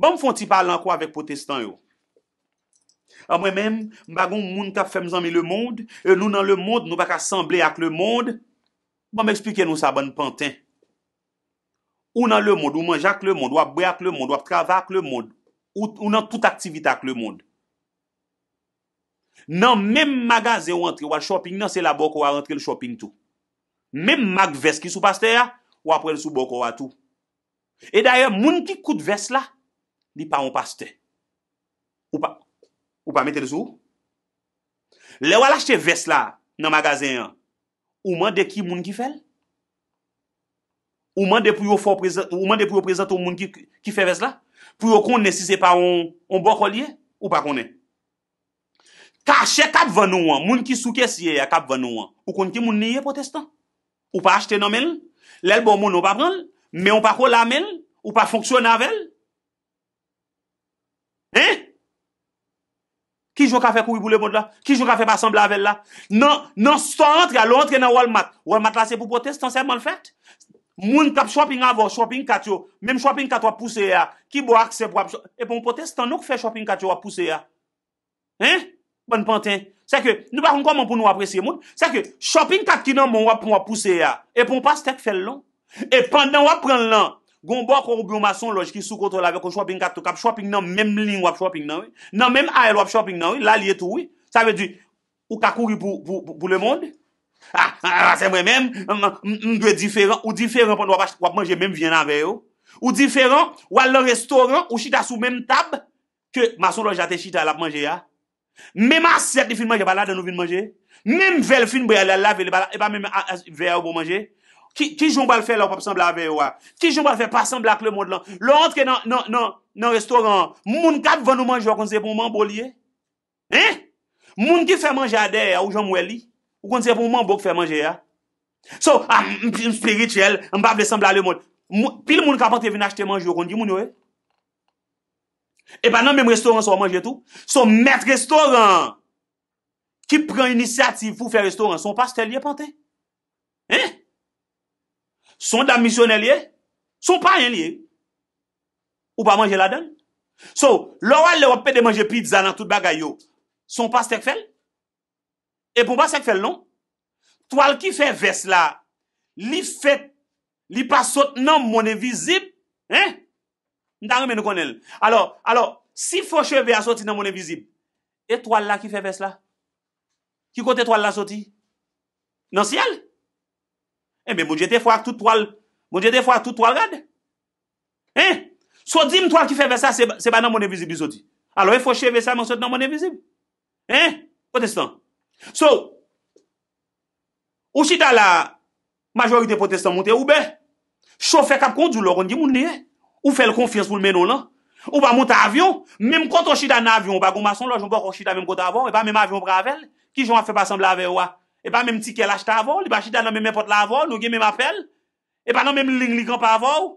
Ba m fonti pa lan kwa vek potestan yo? A mwen men, m bagon moun kap fem zanmi le moun, e nou nan le moun, nou bak asemble ak le moun, bon, ba m eksplike nou sa ban panten. Ou nan le moun, ou manj ak le moun, wap bouy ak le moun, wap travak le moun, ou nan tout aktivite ak le moun. Nan men magaze ou antre wak shopping nan, se la bok wak antre l'shopping tou. Men magves ki sou paste ya, wap ren sou bok wak tou. E daye, moun ki koute vès la, li pa on pas te. Ou pa, ou pa mette le sou. Le wala achete vès la nan magazin, ouman de ki moun ki fel? Ouman de pou yo prezento moun ki fel vès la? Pou yo konen si se pa on bo kolye? Ou pa konen? Kache kap vè nou an, moun ki soukes ye ya kap vè nou an, ou konen ki moun neye protestant? Ou pa achete nan men? Lèl bo moun ou pa pran lè? Me ou pa kou la men, ou pa fonksyon avèl? Eh? Ki jou ka fè kou i boulè moun la? Ki jou ka fè pa san blè avèl la? Nan, nan, sto antre ya, lò antre nan Walmart. Walmart la se pou potez, tan se moun fèt? Moun tap shopping avò, shopping katyo, mèm shopping katyo ap pousse ya, ki bo aksep wap shop... E pou moun potez, tan nou k fè shopping katyo ap pousse ya? Eh? Bon pantè? Se ke, nou bakon koman pou nou apresye moun? Se ke, shopping katyo nan moun wap moun ap pousse ya? E pou moun pas tek fè loun? E pandan wap pren lan, gombo akon ou biyo mason loj ki soukotol ave kon shopin katokap, shopin nan menm ling wap shopin nan we, nan menm aèl wap shopin nan we, la liye tou we, sa ve di ou kakouri pou le moun. Ha, ah, ah, ha, ah, ha, ha, se mwen menm, mdwe diferan ou diferan pwenn wap manje menm vyen nan veyo. Ou diferan wal lor restoran ou chita sou menm tab ke mason loj ate chita alap manje ya. Menm aset li fin manje, ban la den nou vin manje. Menm vel fin bwe alalave li ban la, e pa menm veya ou bon manje. Ki joun bal fè lò pa pè semblè a bè yò? Ki joun bal fè pa semblè ak lè mòd lò? Lò antre nan restoran, moun kap vè nou manjè, kon se pou mè mbò liye? Hè? Moun ki fè manjè a dè yò, ou joun mwè li? Ou kon se pou mè mbò ki fè manjè yò? So, mpim spirituel, mpap lè semblè a lè mòd, pil moun kap an te vin achete manjè, kon di moun yò e? E pa nan mèm restoran sou a manjè tout? So, mèm restoran, ki pren inisiativ pou fè restoran, Son dam misyonel ye? Son pa yon ye? Ou pa manje la den? So, lor wale wap pe de manje pizza nan tout bagay yo, son pa stek fel? E pou ba stek fel non? Toal ki fe ves la, li fet, li pa sot nan mounen vizib, eh? Ndang men nou konel. Alors, alors, si fò cheve a soti nan mounen vizib, etoal la ki fe ves la? Ki kote etoal la soti? Nan sial? Mwenje te fwa ak tout toal bon rade. So, di mwen toal ki fe ve sa, se ba nan mwen evizib li zo di. Alo, e fwo che ve sa, mwen se te nan mwen evizib. Eh, protestant. So, ou chita la majorite protestant mwen te oube, chofè kap kondjou lor, ou fè l konfiyans pou l menon nan, ou ba mwen ta avyon, mwen koto chita nan avyon, ou ba goun mason lor, joun bwa koko chita mwen koto avyon, e ba mwen avyon pravel, ki joun a fe pa san bla avey wak. E pa menm tike lajta avon, li bachita nan menm epot la avon, nou gen menm apel. E pa nan menm ling ligan pa avon.